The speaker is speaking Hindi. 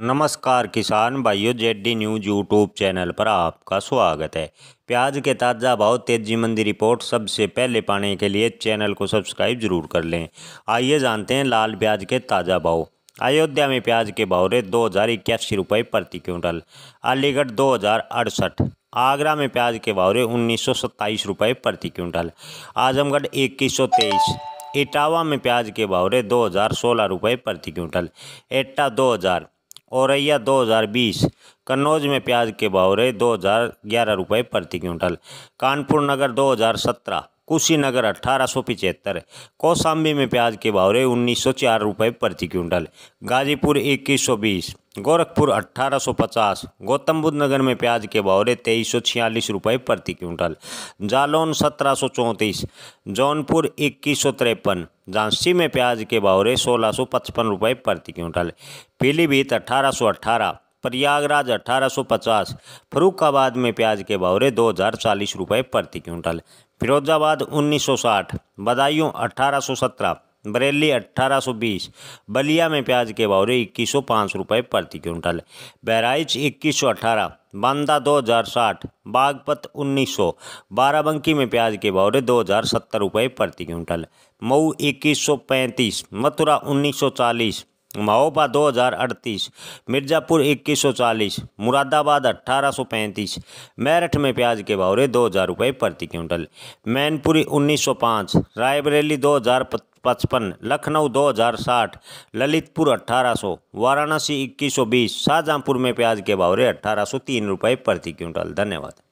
नमस्कार किसान भाइयों जेडी न्यूज यूट्यूब चैनल पर आपका स्वागत है प्याज के ताज़ा भाव तेजी मंदी रिपोर्ट सबसे पहले पाने के लिए चैनल को सब्सक्राइब जरूर कर लें आइए जानते हैं लाल प्याज के ताज़ा भाव अयोध्या में प्याज के भाव रहे दो हज़ार इक्यासी रुपये प्रति क्विंटल अलीगढ़ दो हज़ार अड़सठ आगरा में प्याज के भाव रहे उन्नीस सौ सत्ताईस रुपये प्रति क्विंटल आजमगढ़ इक्कीस सौ तेईस इटावा में प्याज के भाव रहे दो हज़ार सोलह रुपये प्रति क्विंटल एट्टा दो हज़ार औरैया 2020 कन्नौज में प्याज के भाव रहे दो हज़ार ग्यारह रुपये प्रति क्विंटल कानपुर नगर 2017 कुशीनगर अट्ठारह सौ पिचहत्तर कौशाम्बी में प्याज के भाव रहे उन्नीस सौ चार रुपये प्रति क्विंटल गाजीपुर इक्कीस सौ बीस गोरखपुर 1850 गौतम बुद्ध नगर में प्याज के भाव तेईस सौ छियालीस रुपये प्रति क्विंटल जालौन सत्रह सौ चौंतीस जौनपुर इक्कीस सौ तिरपन झांसी में प्याज के भाव सोलह सौ पचपन रुपये प्रति क्विंटल पीलीभीत अठारह सौ अठारह प्रयागराज 1850 फरुखाबाद में प्याज के भाव दो हज़ार चालीस रुपये प्रति क्विंटल फिरोजाबाद 1960 बदायूं 1817 बरेली अट्ठारह सौ बीस बलिया में प्याज के बावरे इक्कीस सौ पाँच रुपये प्रति क्विंटल बहराइच इक्कीस सौ अट्ठारह बांदा दो हज़ार साठ बागपत उन्नीस सौ बाराबंकी में प्याज के भाव दो हज़ार सत्तर रुपये प्रति क्विंटल मऊ इक्कीस सौ पैंतीस मथुरा उन्नीस सौ चालीस महोबा 2038 मिर्ज़ापुर 2140 मुरादाबाद 1835 मेरठ में प्याज के भाव रहे दो हज़ार रुपये प्रति क्विंटल मैनपुरी 1905 रायबरेली दो हज़ार पचपन लखनऊ दो हज़ार साठ ललितपुर अट्ठारह सौ वाराणसी इक्कीस सौ बीस शाहजहाँपुर में प्याज के भाव रहे अट्ठारह सौ तीन रुपये प्रति क्विंटल धन्यवाद